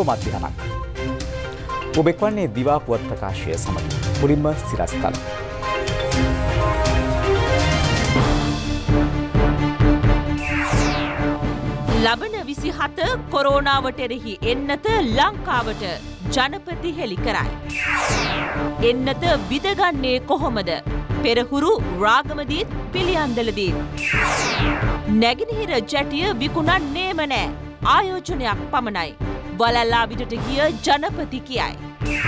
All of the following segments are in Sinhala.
ඔබ මධ්‍යහනක්. ඔබෙක්වන්නේ දිවා පුවත් ප්‍රකාශය සමඟ පුලින්ම සිරස්තල. ලබන විසි හත කොරෝණාවට එරෙහි එන්නත ලංකාවට ජනපති හෙළි කරයි. එන්නත විදගන්නේ කොහොමද. පෙරහුරු රාගමදීත් පිළියන්දලදී. නැගිනිහිර ජැටිය විකුණන් නේමනෑ ආයෝජනයක් පමණයි. වලල්ලාවිටට ගිය ජනපති කියයි.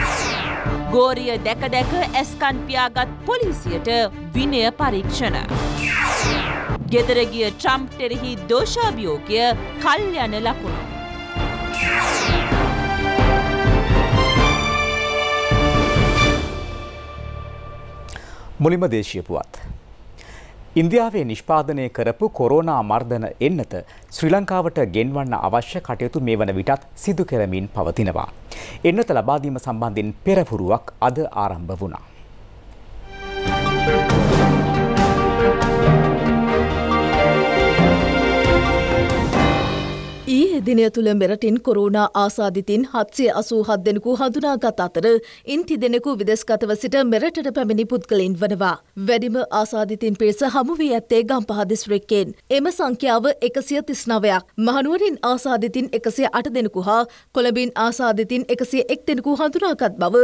ගෝරිය දැක දැක ඇස්කන්පියාගත් පොලිසියට විනය පරීක්ෂණ. ගෙදරගිය ට්‍රම්ප් එරෙහි දෝෂාභියෝගය කල්යන ලකුණු. මුලිම දේශය පුවත්. ඉන්දියාවේ නිෂ්පාදනය කරපු කොරෝනා මර්ධන එන්නත ශ්‍රී ලංකාවට ගෙන්වන්න අවශ්‍ය කටයුතු මේ වන විටත් සිදු කරමින් පවතිනවා. එන්නත ලබාදීම සම්බන්ධින් පෙරපුරුවක් අද ආරම්භ වුණා. දිනය තුළ මෙරටින් කොරුණා ආසාධිතින් හත්සේ අසූ හත් දෙනෙකු හඳුනාගත් අතර ඉන් තිදෙනෙකු විදෙස්ගතව සිට මෙරටට පැමිණි පුද්ගලින් වනවා. වැඩිම ආසාධිතින් පිරිස හමුුවී ඇත්තේ ගම්පහ දිස්ත්‍රික්කෙන්. එම සංඛ්‍යාව එකසිය තිස්නවයක්. මහනුවරින් ආසාධිතින් එකසිය අට දෙනෙකු හා කොළඹින් ආසාධිතින් එකසිය එක් දෙෙනෙකු හඳුනාගත් බව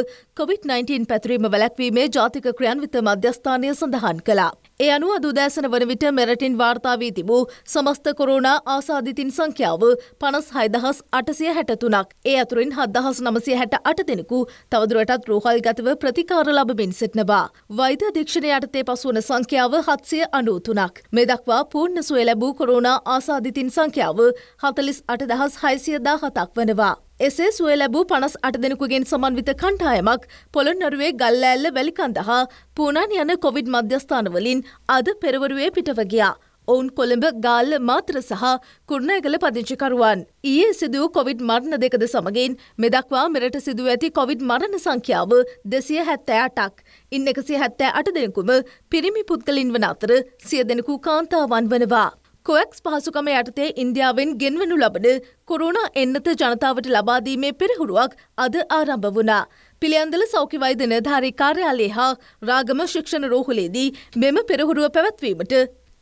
කොවිD-19 පැතිරීම වැලැක්වීමේ ජාතික ක්‍රියන්විත මධ්‍යස්ථානය සඳහන් කලා. ඒ අනුව අදුදෑසන වන විට මෙරටින් වාර්තාාවී තිබූ සමස්ත කොරෝනා ආසාධිතින් සංඛ්‍යාව පනස් හයිදහස් අටසිය හැටතුනක් ඒ අතුරින් හදහස් නමසය හැට අට දෙෙනෙකු තවදුරටත් රෝහල් ගතව ප්‍රතිකාර ලබමින් සිටනවා. වෛද දක්ෂණ යටතේ පසුවන සංඛ්‍යාව හත්සය අනුවතුනක්. මේ දක්වා පූර්ණ සුව ලැබූ කොරෝනා ආසාධිතින් සංඛ්‍යාව හතලිස් අටදහස් හයිසියදා හතක් වනවා. එසේ සුව ලැබූ පනස් අට දෙනෙකුගෙන් සමන්විත කණ්ඩායමක් පොළොන්නරුවේ ගල්ලෑල්ල වැලිකඳ හා පූනන් යන කොවිඩ් මධ්‍යස්ථානවලින් අද පෙරවරුවේ පිටවගියා. ඔවුන් කොළඹ ගාල්ල මාත්‍ර සහ කුරුණෑගල පදිංචිකරුවන්. ඊයේ සිදුව කොවිඩ් මරණ දෙකද සමගින් මෙදක්වා මෙරට සිදුව ඇති කොවිඩ් මරණ සංඛ්‍යාව දෙසිය හැත්තෑ අටක්. ඉන් එකසිය හැත්තෑ අට දෙනෙකුම පිරිමි පුද්ගලින් වන අතර සිය දෙනෙකු කාන්තාවන් වනවා. කොක්ස් පහසුකම යටතේ ඉන්දියාවෙන් ගෙන්වනු ලබන කොරුණ එන්නත ජනතාවට ලබාදීමේ පෙරහුරුවක් අද ආරම්භ වුණා. පිළියන්දල සෞඛ්‍ය වෛදන ධාරී කාර්යාලයේ හා රාගම ශික්ෂණ රෝහලේදී මෙම පෙරහුරුව පැවැත්වීමට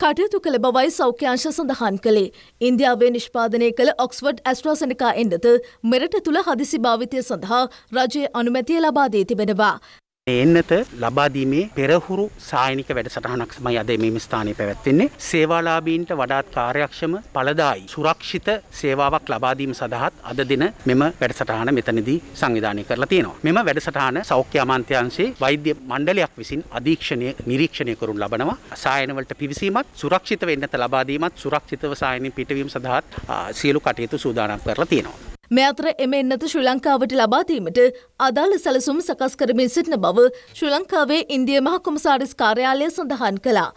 කටයුතු කළ බවයි සෞඛ්‍යංශ සඳහන් කළේ. ඉන්දියාවේ නිෂ්පාදනය කළ ඔක්ස්ෆඩ් ඇස්ට්‍රසනිකා එන්නත මෙරට තුළ හදිසි භාවිතය සඳහා රජය අනුමැතිය ලබා දී තිබෙනවා. එන්නත ලබාදීමේ පෙරහුරු සායනික වැඩසටහනක් තමයි අද මේ ස්ථානයේ පැවැත්වෙන්නේ. සේවාලාභීන්ට වඩාත් කාර්යක්ෂම, ඵලදායි, සුරක්ෂිත සේවාවක් ලබා දීම සඳහාත් අද දින මෙම වැඩසටහන මෙතනදී සංවිධානය කරලා තියෙනවා. මෙම වැඩසටහන සෞඛ්‍ය අමාත්‍යාංශයේ වෛද්‍ය මණ්ඩලයක් විසින් අධීක්ෂණය නිරීක්ෂණය කරනු ලබනවා. සායන වලට පිවිසීමත්, සුරක්ෂිතව එන්නත ලබා දීමත්, සුරක්ෂිතව සායනින් පිටවීම සඳහාත් සියලු කටයුතු සූදානම් කරලා තියෙනවා. මේ අතර එම එන්නත ශ්‍රී ලංකාවට ලබා දීමට අදාළ සැලසුම් සකස් කරමින් සිටින බව ශ්‍රී ලංකාවේ ඉන්දිය මහ කොමසාරිස් කාර්යාලය සඳහන් කළා.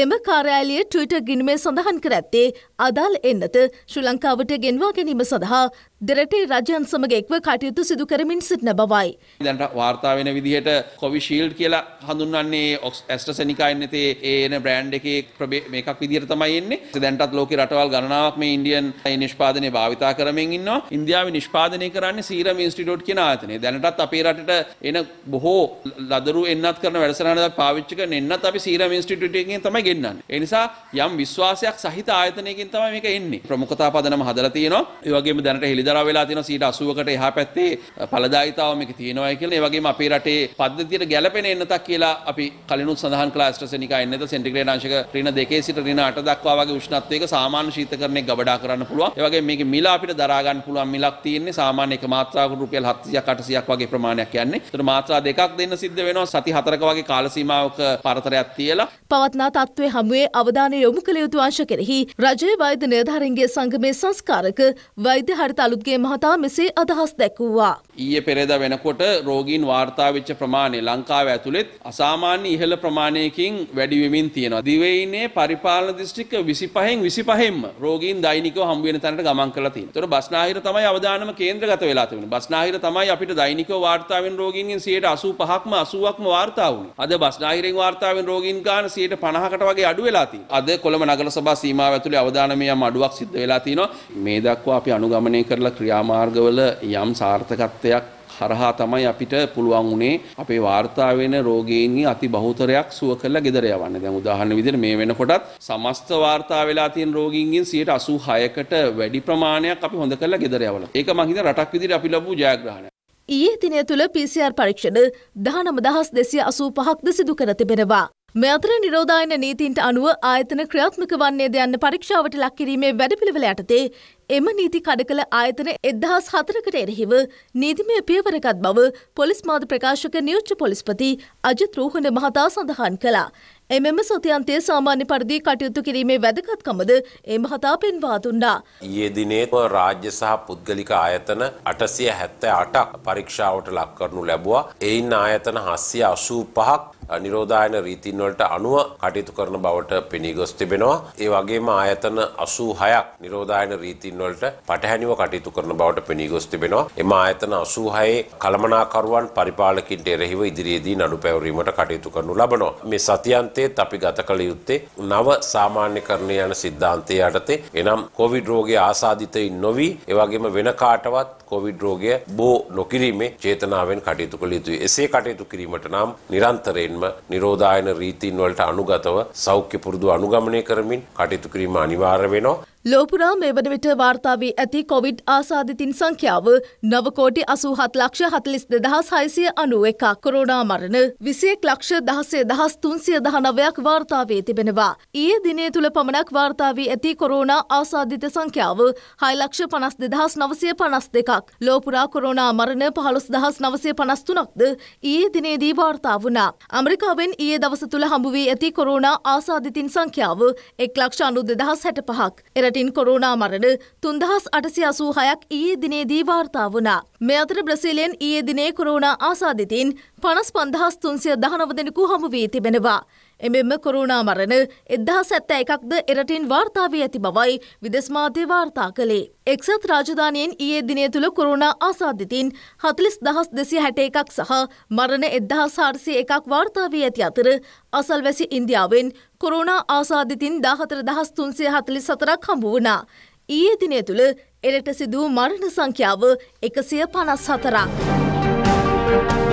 එම කාර්යාලයේ ට්විටර් ගිණුමේ සඳහන් කර ඇත්තේ අදාළ එන්නත ශ්‍රී ලංකාවට ගෙන්වා ගැනීම සඳහා දෙරටේ රජයන් සමඟ එක්ව කටයුතු සිදු කරමින් සිටින බවයි. දැන්ට වාර්තා වෙන විදිහට කොවිශීල්ඩ් කියලා හඳුන්වන්නේ ඔක්ස් ඇස්ටසනිකායින් ඇතේ ඒන බ්‍රෑන්් එකේ ප්‍රබේ මේකක් විදිහට තමයි එන්නේ දැන්ටත් ලෝක රටවල් ගණනාවක් මේ ඉන්ඩියන් නිෂ්පාදනය භාවිතා කරමින් ඉන්න ඉන්දියාව නිෂ්පාදනය කරන්නේ සීරම ඉන්ස්ටිටෝට් කියෙන ආතනය දැනටත් අපේ රටට එන බොහෝ ලදරු එන්නත් කරන වැඩසරනට පාවිච්චික එන්නත් අපි සීරම ඉන්ස්ටිටුටගෙන් තමයි ගන්න. එනිසා යම් විශ්වාසයක් සහිත ආයතනයකින් තමයි මේක එන්නේ ප්‍රමුඛතා පදනම හදර තියෙනවා ඒවගේ දැනට හෙළි ගෙදර වෙලා තියෙන 80කට එහා පැත්තේ ඵලදායිතාව මේක තියෙනවා කියලා. ඒ වගේම අපේ රටේ පද්ධතියට ගැළපෙන එන්නතක් කියලා අපි කලිනුත් සඳහන් කළා ඇස්ට්‍රසෙනිකා එන්නත සෙන්ටිග්‍රේඩ් අංශක ඍණ 2 සිට ඍණ 8 දක්වා වගේ උෂ්ණත්වයක සාමාන්‍ය ශීතකරණයක් ගබඩා කරන්න පුළුවන්. ඒ වගේම මේකේ මිල අපිට දරා ගන්න පුළුවන් මිලක් තියෙන්නේ සාමාන්‍ය එක මාත්‍රාවකට රුපියල් 700ක් 800ක් වගේ ප්‍රමාණයක් යන්නේ. ඒතර මාත්‍රා දෙකක් දෙන්න සිද්ධ වෙනවා සති 4ක වගේ කාල සීමාවක පරතරයක් තියලා. පවත්නා තත්ත්වයේ හමුවේ අවධානය යොමු කළ යුතු අංශ කෙරෙහි රජයේ වෛද්‍ය නිලධාරීන්ගේ සංගමේ සංස්කාරක වෛද්‍ය හරිත අලුත් අලුත්ගේ මහතා මෙසේ අදහස් දැක්වූවා. ඊයේ පෙරේද වෙනකොට රෝගීන් වාර්තා වෙච්ච ප්‍රමාණය ලංකාව ඇතුළෙත් අසාමාන්‍ය ඉහළ ප්‍රමාණයකින් වැඩි වෙමින් තියෙනවා. දිවයිනේ පරිපාලන දිස්ත්‍රික්ක 25න් 25න්ම රෝගීන් දෛනිකව හම් වෙන තැනට ගමන් කරලා තියෙනවා. ඒතර බස්නාහිර තමයි අවදානම කේන්ද්‍රගත වෙලා තිබුණේ. බස්නාහිර තමයි අපිට දෛනිකව වාර්තා වෙන රෝගීන්ගෙන් 85%ක්ම 80ක්ම වාර්තා වුණේ. අද බස්නාහිරෙන් වාර්තා වෙන රෝගීන් ගාන 50කට වගේ අඩු වෙලා තියෙනවා. අද කොළඹ නගර සභා සීමාව ඇතුළේ අවදානමය යම් අඩුවක් සිද්ධ වෙලා තියෙනවා. මේ දක්වා අපි අනුගමනය කරලා කරලා ක්‍රියාමාර්ගවල යම් සාර්ථකත්වයක් හරහා තමයි අපිට පුළුවන් වුණේ අපේ වාර්තා වෙන රෝගීන්ගේ අති බහුතරයක් සුව කරලා ගෙදර යවන්න. දැන් උදාහරණ විදිහට මේ වෙනකොටත් සමස්ත වාර්තා වෙලා තියෙන රෝගීන්ගෙන් 86කට වැඩි ප්‍රමාණයක් අපි හොඳ කරලා ගෙදර යවලා. ඒක මං හිතන රටක් විදිහට අපි ලැබූ ජයග්‍රහණයක්. ඊයේ දිනය තුළ PCR පරීක්ෂණ 19285ක්ද සිදු කර තිබෙනවා. මේ අතර නිරෝධායන නීතින්ට අනුව ආයතන ක්‍රියාත්මක වන්නේද යන්න පරීක්ෂාවට ලක්කිරීමේ වැඩපිළිවෙල යටතේ එම නීති කඩ කළ ආයතන එදහස් හතරකට එරෙහිව නීතිමය පියවරගත් බව පොලිස් මාධ ප්‍රකාශක නියෝච්ච පොලිස්පති අජිත් රෝහණ මහතා සඳහන් කළා. එමෙම සතියන්තයේ සාමාන්‍ය පරිදි කටයුතු කිරීමේ වැදගත්කමද ඒ මහතා පෙන්වා දුන්නා. ඊයේ දිනේ රාජ්‍ය සහ පුද්ගලික ආයතන 878ක් පරීක්ෂාවට ලක් කරනු ලැබුවා. එයින් ආයතන 785ක් නිරෝධායන රීතින්වලට අනුව කටයුතු කරන බවට පෙනී ගොස් තිබෙනවා. ඒ වගේම ආයතන 86ක් නිරෝධායන රීතින්වලට පටහැනිව කටයුතු කරන බවට පෙනී ගොස් තිබෙනවා. එම ආයතන 86 කළමනාකරුවන් පරිපාලකින්ට එරෙහිව ඉදිරියේදී නඩු පැවරීමට කටයුතු කරනු ලබනවා. මේ සතියන්තයේත් අපි ගත කළ යුත්තේ නව සාමාන්‍යකරණය යන સિદ્ધාන්තය යටතේ එනම් කොවිඩ් රෝගයේ ආසාදිතයින් නොවි ඒ වගේම වෙන කාටවත් කොවිඩ් රෝගය බෝ නොකිරීමේ චේතනාවෙන් කටයුතු කළ යුතුයි. එසේ කටයුතු කිරීමට නම් නිරන්තරයෙන් වශයෙන්ම නිරෝධායන රීතීන් වලට අනුගතව සෞඛ්‍ය පුරුදු අනුගමනය කරමින් කටයුතු කිරීම අනිවාර්ය වෙනවා. ලෝපුරා මේ වන විට වාර්තාාවී ඇති කොවිඩ් ආසාධිතින් සංඛ්‍යාව නවකෝටි අසූහත් ලක්ෂ හතලිස් දෙදහස් හයිසිය අනුව එකක් කොරෝනා මරණ විසියෙක් ලක්ෂ දහසේ දහස් තුන්සිය දහනවයක් වාර්තාවේ තිබෙනවා. ඒ දිනේ තුළ පමණක් වාර්තාාවී ඇති කොරෝනා ආසාධිත සංඛ්‍යාව හයිලක්ෂ පනස් දෙදහස් නවසය පනස් දෙකක් ලෝපුරා කොරෝනා මරණ පහළුස් දහස් නවසය පනස්තුනක්ද ඒ දිනේදී වාර්තා වුණා. අමරිකාවෙන් ඒ දවස තුළ හඹුවී ඇති කොරෝනා ආසාධිතින් සංඛ්‍යාව එක් ලක්ෂ අනුද දහස් හැට පහක් එර රටින් කොරුණා මරණ තුන්දහස් අටසි අසූ හයක් ඊයේ දිනේ දී වාර්තා වුණා. මේ අතර බ්‍රසීලයෙන් ඊයේ දිනේ කොරුණා ආසාධිතින් පනස් පන්දහස් තුන්සිය දහනවදෙනෙකු හමුවී තිබෙනවා. එමෙම කොරුණා මරණ එදදා සැත්ත එකක්ද එරටින් වාර්තාාවී ඇති බවයි විදෙස්මාධ්‍ය වාර්තා කළේ. එක්සත් රාජධානයෙන් ඒ දිනය තුළ කොරුණා ආසාධිතින් හතලිස් දහස් දෙසි හැට එකක් සහ මරණ එදදා සාර්සය එකක් වාර්තාාවී ඇති අතර අසල්වැසි ඉන්දියාවෙන් කොරුණා ආසාධිතින් දාහතර දහස් තුන්සේ හතලි සතරක් හම්බ වුණා. ඊයේ දිනය තුළ එරට සිදූ මරණ සංඛ්‍යාව එකසය පනස් හතරක්.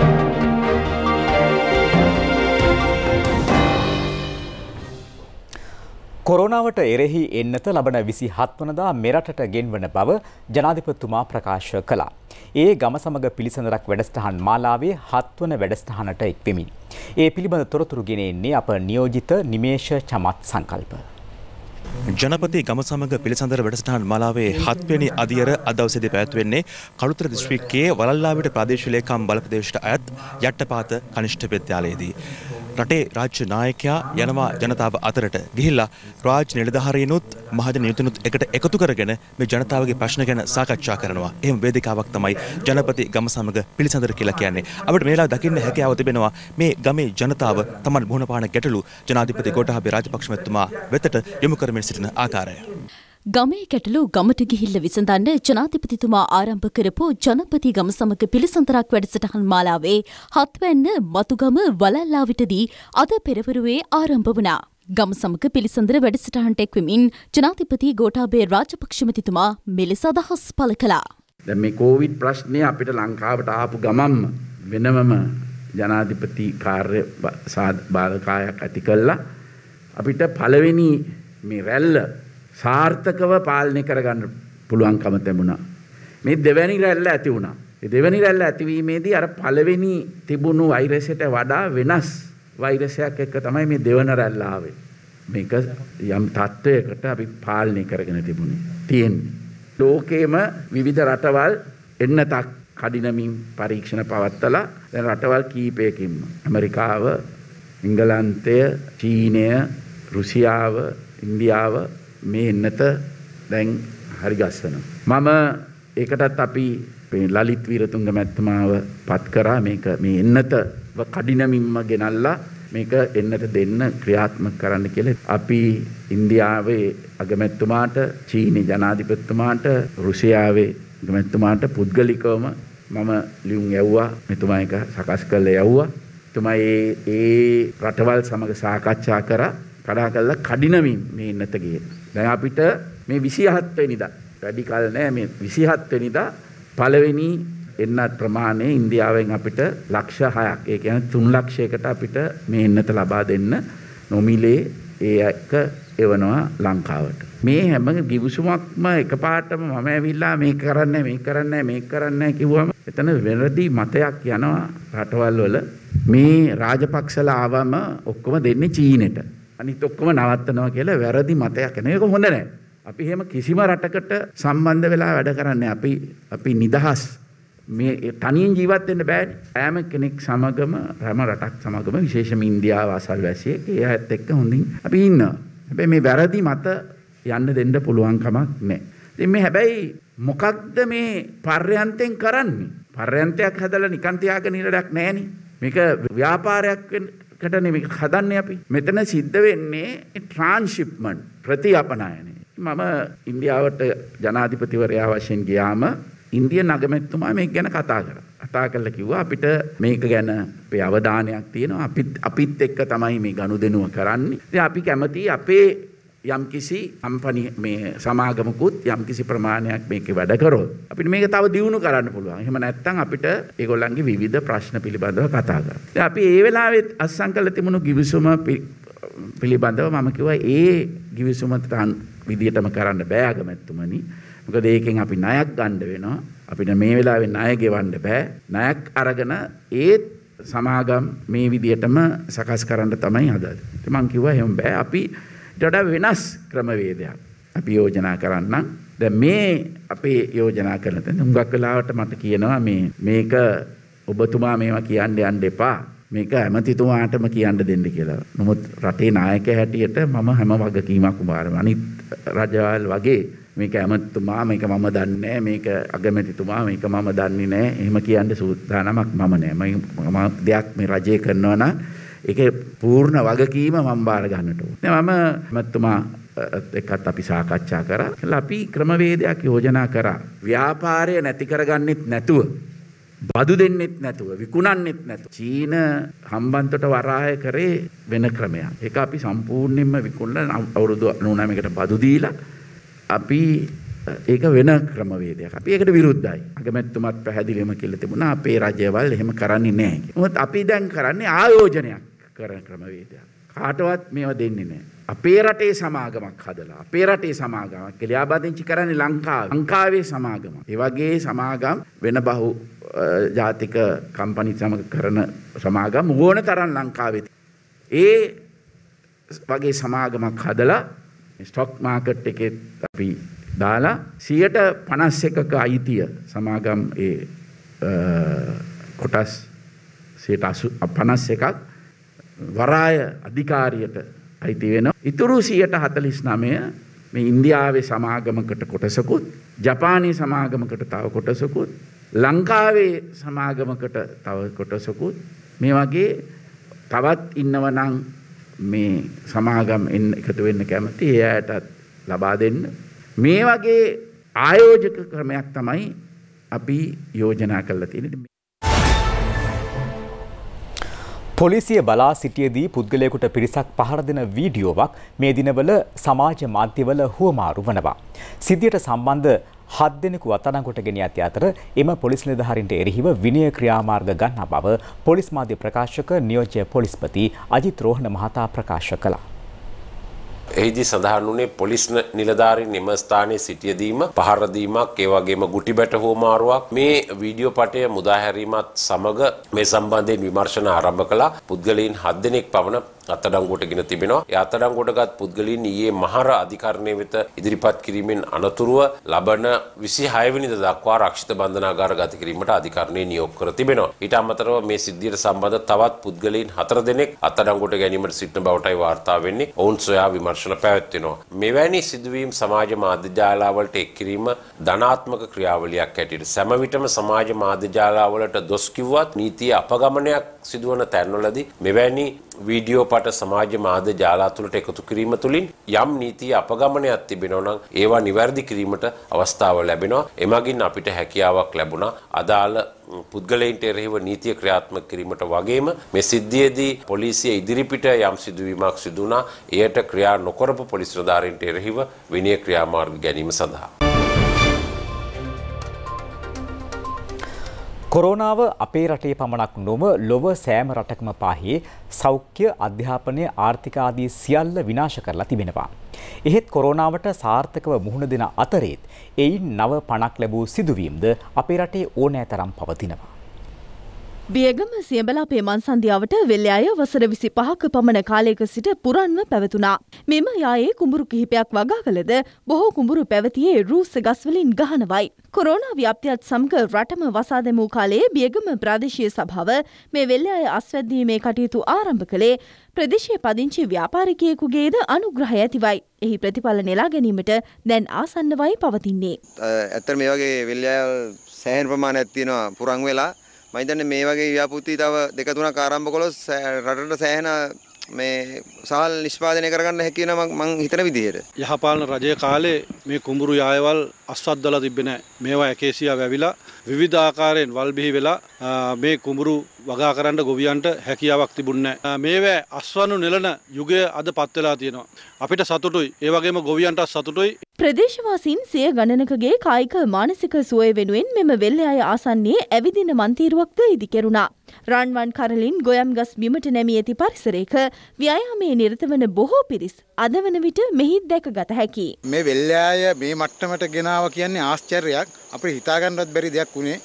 කොරෝනාවට එරෙහි එන්නත ලබන විසි හත්වනදා මෙරටට ගෙන්වන බව ජනාධිපතුමා ප්‍රකාශ කළා. ඒ ගම සමඟ පිළිසඳරක් වැඩස්ටහන් මාලාවේ හත්වන වැඩස්ටහනට එක්වෙමින්. ඒ පිළිබඳ තොරතුරු ගෙනෙන්නේ අප නියෝජිත නිමේෂ චමත් සංකල්ප. ජනපති ගම සමඟ පිළිසඳර වැඩසටහන් මලාවේ හත්වනි අධියර අදවසේදී පැවැත්වෙන්නේ කළුතර දිස්ත්‍රික්කයේ වලල්ලාවිට ප්‍රාදේශීය ලේකම් බලප්‍රදේශයට අයත් යට්ටපාත කනිෂ්ඨ විද්‍යාලයේදී. රටේ රාජ්‍ය නායකයා යනවා ජනතාව අතරට ගිහිල්ලා රාජ් නිලධාරීනුත් මහජන නියුතුනුත් එකට එකතු කරගෙන මේ ජනතාවගේ ප්‍රශ්න ගැන සාකච්ඡා කරනවා. එහෙම වේදිකාවක් තමයි ජනපති ගම සමග පිළිසඳර කියලා කියන්නේ. අපිට මේලා දකින්න හැකියාව තිබෙනවා මේ ගමේ ජනතාව තමන් මුහුණ පාන ගැටලු ජනාධිපති ගෝඨාභය රාජපක්ෂ මැතිතුමා වෙතට යොමු කරමින් සිටින ආකාරය. ගමේ කැටලු ගමට ගිහිල්ල විසඳන්න ජනාධිපතිතුමා ආරම්භ කරපු ජනපති ගම සමග පිළිසඳරක් වැඩසටහන් මාලාවේ හත්වැන්න මතුගම වලල්ලාවිටදී අද පෙරවරුවේ ආරම්භ වනා. ගම සමග පිළිසඳර වැඩසටහන්ට එක්වමින් ජනාධිපති ගෝටාබේ රාජපක්ෂමතිතුමා මෙලෙස අදහස් පල කලා. දැ මේ කෝවිඩ් ප්‍රශ්නය අපිට ලංකාවට ආපු ගමම් වෙනමම ජනාධිපති කාර්ය සාධ බාධකායක් ඇති කල්ලා අපිට පලවෙනි මේ රැල්ල සාර්ථකව පාලනය කරගන්න පුළුවන්කම තැබුණා. මේ දෙවැනි රැල්ල ඇති වුණා. ඒ දෙවැනි රැල්ල ඇතිවීමේදී අර පළවෙනි තිබුණු වෛරසයට වඩා වෙනස් වෛරසයක් එක්ක තමයි මේ දෙවන රැල්ල ආවේ. මේක යම් තත්ත්වයකට අපි පාලනය කරගෙන තිබුණේ. තියෙන්නේ. ලෝකේම විවිධ රටවල් එන්නතක් කඩිනමින් පරීක්ෂණ පවත්තලා දැන් රටවල් කීපයකින්ම ඇමරිකාව, ඉංගලන්තය, චීනය, රුසියාව, ඉන්දියාව මේ එන්නත දැන් හරි ගස්සනවා. මම ඒකටත් අපි ලලිත් වීරතුංග මැතිතුමාව පත් කරා මේක මේ එන්නත කඩිනමින්ම ගෙනල්ලා මේක එන්නට දෙන්න ක්‍රියාත්මක කරන්න කියලා අපි ඉන්දියාවේ අගමැතිතුමාට චීන ජනාධිපතිතුමාට රුසියාවේ අගමැතිතුමාට පුද්ගලිකවම මම ලියුම් යවුවා මෙතුමා එක සකස් කළේ යවුවා තුමා ඒ රටවල් සමග සාකච්ඡා කරා කඩා කළා කඩිනමින් මේ එන්නත ගියේ දැන් අපිට මේ 27 වෙනිදා වැඩි කල නෑ මේ 27 වෙනිදා පළවෙනි එන්නත් ප්‍රමාණය ඉන්දියාවෙන් අපිට ලක්ෂ 6ක් ඒ කියන්නේ 3 ලක්ෂයකට අපිට මේ එන්නත ලබා දෙන්න නොමිලේ ඒ එක එවනවා ලංකාවට. මේ හැම ගිවිසුමක්ම එකපාරටම මම ඇවිල්ලා මේක කරන්නේ මේක කරන්නේ මේක කරන්නේ කිව්වම එතන වෙනදී මතයක් යනවා රටවල් වල මේ රාජපක්ෂලා ආවම ඔක්කොම දෙන්නේ චීනෙට. අනිත් ඔක්කොම නවත්තනවා කියලා වැරදි මතයක් එන එක හොඳ නැහැ. අපි එහෙම කිසිම රටකට සම්බන්ධ වෙලා වැඩ කරන්නේ අපි අපි නිදහස් මේ තනියෙන් ජීවත් වෙන්න බෑනේ. ඈම කෙනෙක් සමගම රැම රටක් සමගම විශේෂම ඉන්දියාව අසල්වැසියෙක් ඒ ඇත් එක්ක හොඳින් අපි ඉන්නවා. හැබැයි මේ වැරදි මත යන්න දෙන්න පුළුවන් කමක් නැහැ. ඉතින් මේ හැබැයි මොකක්ද මේ පර්යන්තෙන් කරන්නේ? පර්යන්තයක් හැදලා නිකන් තියාගෙන ඉන්න වැඩක් නැහැනේ. මේක ව්‍යාපාරයක් වෙන්න කට නෙමෙයි හදන්නේ අපි. මෙතන සිද්ධ වෙන්නේ ට්‍රාන්ස්ෂිප්මන්ට් ප්‍රතිඅපනයනය. මම ඉන්දියාවට ජනාධිපතිවරයා වශයෙන් ගියාම ඉන්දිය නගමැතිතුමා මේක ගැන කතා කරා. කතා කරලා කිව්වා අපිට මේක ගැන අපේ අවධානයක් තියෙනවා. අපිත් අපිත් එක්ක තමයි මේ ගනුදෙනුව කරන්නේ. ඉතින් අපි කැමතියි අපේ යම්කිසි කම්පනි මේ සමාගමකුත් යම්කිසි ප්‍රමාණයක් මේක වැඩ කරොත් අපිට මේක තව දියුණු කරන්න පුළුවන්. එහෙම නැත්නම් අපිට ඒගොල්ලන්ගේ විවිධ ප්‍රශ්න පිළිබඳව කතා කරන්න. අපි ඒ වෙලාවෙත් අත්සන් තිබුණු ගිවිසුම පිළිබඳව මම කිව්වා ඒ ගිවිසුම විදියටම කරන්න බෑ අගමැතිතුමනි. මොකද ඒකෙන් අපි ණයක් ගන්න වෙනවා. අපිට මේ වෙලාවේ ණය ගෙවන්න බෑ. ණයක් අරගෙන ඒත් සමාගම් මේ විදියටම සකස් කරන්න තමයි හදන්නේ. මම කිව්වා එහෙම බෑ. අපි ඊට වෙනස් ක්‍රමවේදයක් අපි යෝජනා කරන්නම්. දැන් මේ අපේ යෝජනා කරන තැන හුඟක් වෙලාවට මට කියනවා මේ මේක ඔබතුමා මේවා කියන්න යන්න එපා. මේක ඇමතිතුමාටම කියන්න දෙන්න කියලා. නමුත් රටේ නායක හැටියට මම හැම වගකීමක් උභාරම. අනිත් රජවල් වගේ මේක ඇමතිතුමා මේක මම දන්නේ මේක අගමැතිතුමා මේක මම දන්නේ නැහැ. එහෙම කියන්න සූදානමක් මම නැහැ. මම දෙයක් මේ රජය කරනවා නම් ඒකේ පූර්ණ වගකීම මම බාර ගන්නට ඕනේ. මම මත්තුමා එකත් අපි සාකච්ඡා කරා. අපි ක්‍රමවේදයක් යෝජනා කරා. ව්‍යාපාරය නැති කරගන්නෙත් නැතුව බදු දෙන්නෙත් නැතුව විකුණන්නෙත් නැතුව චීන හම්බන්තොට වරාය කරේ වෙන ක්‍රමයක්. ඒක අපි සම්පූර්ණයෙන්ම විකුණලා අවුරුදු 99කට බදු දීලා අපි ඒක වෙන ක්‍රමවේදයක්. අපි ඒකට විරුද්ධයි. අගමැතිතුමත් පැහැදිලිවම කියලා තිබුණා අපේ රජයවල් එහෙම කරන්නේ නැහැ කියලා. මොකද අපි දැන් කරන්නේ ආයෝජනයක්. කරන ක්‍රමවේදයක්. කාටවත් මේවා දෙන්නේ නෑ. අපේ රටේ සමාගමක් හදලා අපේ රටේ සමාගමක් ලියාබාදිංචි කරන්නේ ලංකාව ලංකාවේ සමාගම. ඒවගේ සමාගම් වෙන බහු ජාතික කම්පනි සමග කරන සමාගම් ඕන තරන් ලංකාවෙති. ඒ වගේ සමාගමක් හදලා ස්ටොක් මාකට් එකෙත් අපි දාලා සියට පනස් එකක අයිතිය සමාගම් ඒ කොටස් සයට පනස් එකක් වරාය අධිකාරියට අයිති වෙන. ඉතුරු සියයට හතලිස් නමය මේ ඉන්දියාවේ සමාගමකට කොටසකුත් ජපානය සමාගමකට තව කොටසකුත් ලංකාවේ සමාගමකට තව කොටසකුත් මේ වගේ තවත් ඉන්නවනං මේ සමාගම් එන්න එකතු වෙන්න කැමති ඒ අයටත් ලබා දෙන්න. මේ වගේ ආයෝජක ක්‍රමයක් තමයි අපි යෝජනා කරලා තියෙන. පොලිසිය බලා සිටියදී පුද්ගලයකුට පිරිසක් පහර දෙන වීඩියෝවක් මේ දිනවල සමාජ මාධ්‍යවල හුවමාරු වනවා. සිද්ධියට සම්බන්ධ හත් දෙනෙකු අත්අඩංගුවට ගෙන ඇති අතර එම පොලිස් නිලධාරීන්ට එරෙහිව විනය ක්‍රියාමාර්ග ගන්නා බව පොලිස් මාධ්‍ය ප්‍රකාශක නියෝජ්‍ය පොලිස්පති අජිත් රෝහණ මහතා ප්‍රකාශ කළා. එහිදී සඳහන් වුණේ පොලිස් නිලධාරීන් එම ස්ථානයේ සිටියදීම පහර දීමක් ඒ වගේම ගුටි බැට හෝමාරුවක් මේ වීඩියෝ පටය මුදා හැරීමත් සමග මේ සම්බන්ධයෙන් විමර්ශන ආරම්භ කළා. පුද්ගලයන් 7 දෙනෙක් පමණ අත්අඩංගුවට ගෙන තිබෙනවා. ඒ අත්අඩංගුවටගත් පුද්ගලයන් ඊයේ මහර අධිකරණය වෙත ඉදිරිපත් කිරීමෙන් අනතුරුව ලබන 26 වෙනිදා දක්වා රක්ෂිත බන්ධනාගාර ගත කිරීමට අධිකරණය නියෝග කර තිබෙනවා. ඊට අමතරව මේ සිද්ධියට සම්බන්ධ තවත් පුද්ගලයන් හතර දෙනෙක් අත්අඩංගුවට ගැනීමට සිටින බවටයි වාර්තා වෙන්නේ. ඔවුන් සොයා විමර්ශන පැවැත්වෙනවා. මෙවැනි සිදුවීම් සමාජ මාධ්‍ය ජාලාවලට එක් කිරීම ධනාත්මක ක්‍රියාවලියක් හැටියට සෑම විටම සමාජ මාධ්‍ය ජාලාවලට දොස් කිව්වත් නීතිය අපගමනයක් සිදුවන තැන්වලදී මෙවැනි වීඩියෝ පට සමාජ මාධ්‍ය ජාලා තුළට එකතු කිරීම තුළින් යම් නීතිය අපගමනයක් තිබෙනවා නම් ඒවා નિවැරදි කිරීමට අවස්ථාව ලැබෙනවා. එමගින් අපිට හැකියාවක් ලැබුණා අදාළ පුද්ගලයින්ට එරෙහිව නීතිය ක්‍රියාත්මක කිරීමට වගේම මේ සිද්ධියේදී පොලිසිය ඉදිරිපිට යම් සිදුවීමක් සිදු වුණා. එයට ක්‍රියා නොකරපු පොලිස් නිලධාරීන්ට එරෙහිව විනය ක්‍රියාමාර්ග ගැනීම සඳහා කොරෝනාව අපේ රටේ පමණක් නොව ලොව සෑම රටකම පාහේ සෞඛ්‍ය අධ්‍යාපනය ආර්ථික ආදී සියල්ල විනාශ කරලා තිබෙනවා. එහෙත් කොරෝනාවට සාර්ථකව මුහුණ දෙන අතරේත් එයින් නව පණක් ලැබූ සිදුවීම්ද අපේ රටේ ඕනෑ තරම් පවතිනවා. බියගම සියඹලා පේමන් සන්ධියාවට වෙල්ලයාය වසර විසි පහක පමණ කාලයක සිට පුරන්ව පැවතුනා. මෙම යායේ කුඹුරු කිහිපයක් වගා කළද බොහෝ කුඹුරු පැවතියේ රූස ගස්වලින් ගහනවයි. කොරෝනා ව්‍යාප්තියත් සමග රටම වසා දැමූ කාලයේ බියගම ප්‍රාදේශීය සභාව මේ වෙල්ලයාය අස්වැද්දීමේ කටයුතු ආරම්භ කළේ ප්‍රදේශයේ පදිංචි ව්‍යාපාරිකයෙකුගේද අනුග්‍රහය ඇතිවයි. එහි ප්‍රතිඵල නෙලා ගැනීමට දැන් ආසන්නවයි පවතින්නේ. ඇත්තට මේ වගේ වෙල්ලයාය සෑහෙන ප්‍රමාණයක් තියෙනවා පුරන් වෙලා මම හිතන්නේ මේ වගේ ව්‍යාපෘති තව දෙක තුනක් ආරම්භ කළොත් රටට සෑහෙන මේ සහල් නිෂ්පාදනය කරගන්න හැකි වෙනවා මම හිතන විදිහට. යහපාලන රජයේ කාලේ මේ කුඹුරු යායවල් අස්වද්දලා තිබෙන මේවා එකේසියා වැවිලා විවිධාකාරයෙන් වල්බිහි වෙලා මේ කුඹුරු වගා කරන්න ගොවියන්ට හැකියාවක් තිබුණේ මේවැ අස්වනු නෙලන යුගය අද පත් වෙලා තියෙනවා. අපිට සතුටුයි. ඒ වගේම ගොවියන්ටත් සතුටුයි. ප්‍රදේශවාසීන් සිය ගණනකගේ කායික මානසික සුවය වෙනුවෙන් මෙම වෙල්ලෑය ආසන්නයේ ඇවිදින මන්තීරුවක්ද ඉදි කෙරුණා. රන්වන් කරලින් ගොයම් ගස් බිමට නැමී ඇති පරිසරයක ව්‍යයාමයේ නිරත වන බොහෝ පිරිස් අද වන විට මෙහි දැක ගත හැකි. මේ වෙල්ලෑය මේ මට්ටමට ගෙන කල්පනාව කියන්නේ ආශ්චර්යයක් අපිට හිතාගන්නවත් බැරි දෙයක් වුණේ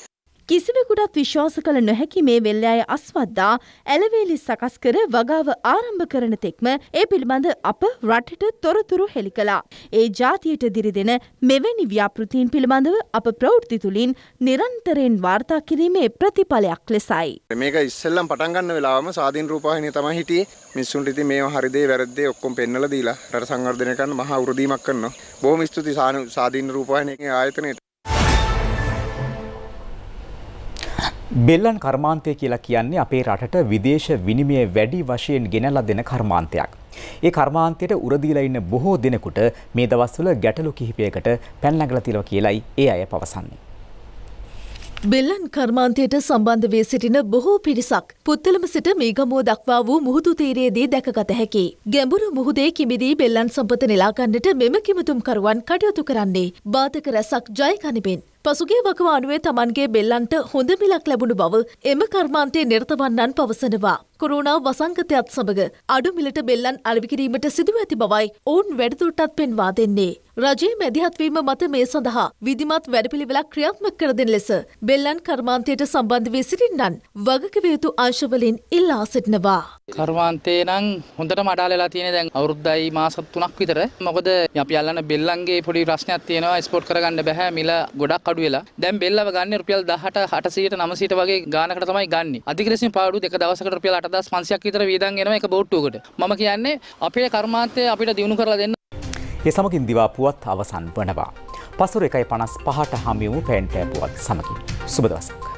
කිසිවෙකුටත් විශ්වාස කළ නොහැකි මේ වෙල්ලෑය අස්වද්දා ඇලවේලි සකස් කර වගාව ආරම්භ කරන තෙක්ම ඒ පිළිබඳ අප රටට තොරතුරු හෙළි කළා. ඒ ජාතියට දිරිදෙන මෙවැනි ව්‍යාපෘතීන් පිළිබඳව අප ප්‍රවෘත්ති තුළින් නිරන්තරයෙන් වාර්තා කිරීමේ ප්‍රතිඵලයක් ලෙසයි. මේක ඉස්සෙල්ලම් පටන්ගන්න වෙලාම සාධීන් රූපාහිනය තම හිටියේ මිස්සුන්ට ඉතින් මේවා හරිදේ වැරද්දේ ඔක්කොම පෙන්වලා දීලා රට සංවර්ධනය කරන්න මහා උරුදීමක් කරනවා. බොහොම ස්තුතියි සාධීන් රූපවාහිනියගේ ආයතනයට. බෙල්ලන් කර්මාන්තය කියලා කියන්නේ අපේ රටට විදේශ විනිමය වැඩි වශයෙන් ගෙනලා දෙන කර්මාන්තයක්. ඒ කර්මාන්තයට උරදීලා ඉන්න බොහෝ දෙනෙකුට මේ දවස්වල ගැටලු කිහිපයකට පැන නැගලා තියෙනවා කියලයි ඒ අය පවසන්නේ. බෙල්ලන් කර්මාන්තයට සම්බන්ධ වී සිටින බොහෝ පිරිසක් පුත්තලම සිට මේගමුව දක්වා වූ මුහුදු තීරයේදී දැකගත හැකි. ගැඹුරු මුහුදේ කිමිදී බෙල්ලන් සම්පත නෙලාගන්නට මෙම කිමතුම්කරුවන් කටයුතු කරන්නේ බාධක රැසක් ජයකනිබෙන්. පසුගේ වකවා අනුවේ තමන්ගේ බෙල්ලන්ට හොඳ මිලක් ලැබුණු බව එම කර්මාන්තයේ නිර්තවන්නන් පවසනවා. කොරුණා වසංගතයත් සමඟ අඩු මිලට බෙල්ලන් අලවිකිරීමට සිදුව ඇති බවයි ඔවුන් වැඩදුරටත් පෙන්වා දෙන්නේ. රජයේ මැදිහත්වීම මත මේ සඳහා විධිමත් වැඩපිළිවෙලක් ක්‍රියාත්මක කර දෙන ලෙස බෙල්ලන් කර්මාන්තයට සම්බන්ධ වී සිටින්නන් වගකිව යුතු අංශවලින් ඉල්ලා සිටිනවා. කර්මාන්තේ නම් හොඳට මඩාලලා තියෙන දැන් අවුරුද්දයි මාස 3ක් විතර. මොකද අපි අල්ලන බෙල්ලන්ගේ පොඩි ප්‍රශ්නයක් තියෙනවා එක්ස්පෝට් කරගන්න බෑ මිල ගොඩක් අඩු වෙලා. දැන් බෙල්ලව ගන්න රුපියල් 18 800ට 900ට වගේ ගානකට තමයි ගන්න. අධිකරසින් පාඩු දෙක දවසකට රුපියල් 8500ක් විතර වේදන් එනවා එක බෝට්ටුවකට. මම කියන්නේ අපේ කර්මාන්තය අපිට දිනු කරලා දෙන්න ඒ සමගින් දිවාපුවත් අවසන් වනවා. පසුර එකයි පනස් පහට හමිවූ පැන්ටෑපුවත් සමකින් සුබදවසක්.